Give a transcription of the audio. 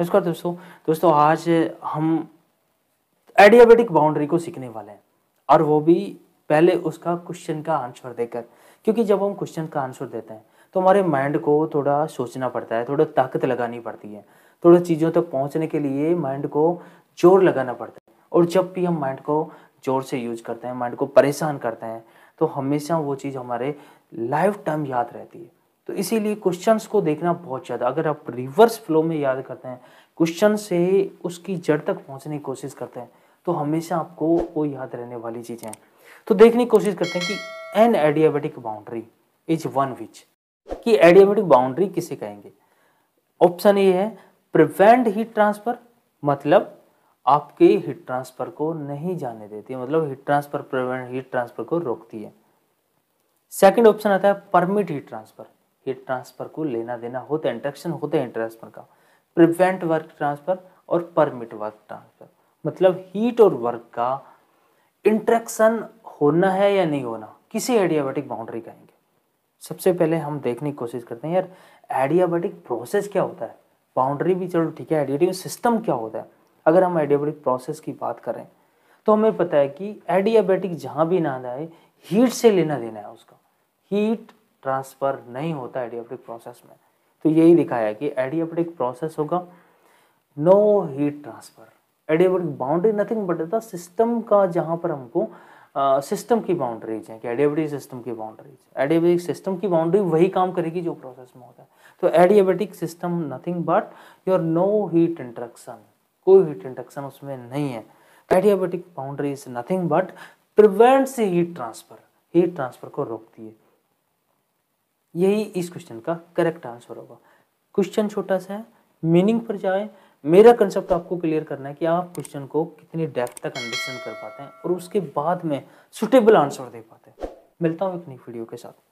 नमस्कार दोस्तों दोस्तों आज हम एडियाबेटिक बाउंड्री को सीखने वाले हैं और वो भी पहले उसका क्वेश्चन का आंसर देकर क्योंकि जब हम क्वेश्चन का आंसर देते हैं तो हमारे माइंड को थोड़ा सोचना पड़ता है थोड़ा ताकत लगानी पड़ती है थोड़ा चीज़ों तक पहुंचने के लिए माइंड को जोर लगाना पड़ता है और जब भी हम माइंड को जोर से यूज करते हैं माइंड को परेशान करते हैं तो हमेशा वो चीज़ हमारे लाइफ टाइम याद रहती है तो इसीलिए क्वेश्चंस को देखना बहुत ज़्यादा अगर आप रिवर्स फ्लो में याद करते हैं क्वेश्चन से उसकी जड़ तक पहुंचने की कोशिश करते हैं तो हमेशा आपको वो याद रहने वाली चीज़ें हैं तो देखने की कोशिश करते हैं कि an adiabatic boundary is one which कि एडियाबेटिक बाउंड्री किसे कहेंगे ऑप्शन ए है प्रिवेंट हीट ट्रांसफर मतलब आपके हीट ट्रांसफर को नहीं जाने देती मतलब heat transfer prevent heat transfer को रोकती है सेकंड ऑप्शन आता है permit heat transfer heat transfer को लेना देना होता है इंट्रैक्शन होता है ट्रांसफर का प्रिवेंट वर्क ट्रांसफर और परमिट वर्क ट्रांसफर मतलब हीट और वर्क का इंट्रैक्शन होना है या नहीं होना किसी एडियाबेटिक बाउंड्री कहेंगे सबसे पहले हम देखने की कोशिश करते हैं यार एडियाबेटिक प्रोसेस क्या होता है बाउंड्री भी चलो ठीक है एडियाबेटिक सिस्टम क्या होता है अगर हम एडियाबेटिक प्रोसेस की बात करें तो हमें पता है कि एडियाबेटिक जहाँ भी ना आए हीट से लेना देना है उसका हीट ट्रांसफ़र नहीं होता एडियाबेटिक प्रोसेस में तो यही दिखाया कि एडियाबेटिक प्रोसेस होगा no heat transfer adiabatic boundary nothing but the system का जहाँ पर हमको सिस्टम uh, की बाउंड्रीज हैं कि एडियाबेटिक सिस्टम की बाउंड्रीज एडियाबेटिक सिस्टम की बाउंड्री वही काम करेगी जो प्रोसेस में होता है तो adiabatic system nothing but your no heat interaction कोई हीट इंट्रक्शन उसमें नहीं है adiabatic boundary is nothing but prevents heat transfer heat transfer को रोकती है यही इस क्वेश्चन का करेक्ट आंसर होगा क्वेश्चन छोटा सा है मीनिंग पर जाए मेरा कंसेप्ट आपको क्लियर करना है कि आप क्वेश्चन को कितनी डेप्थ तक अंडरस्टैंड कर पाते हैं और उसके बाद में सुटेबल आंसर दे पाते हैं मिलता हूँ एक नई वीडियो के साथ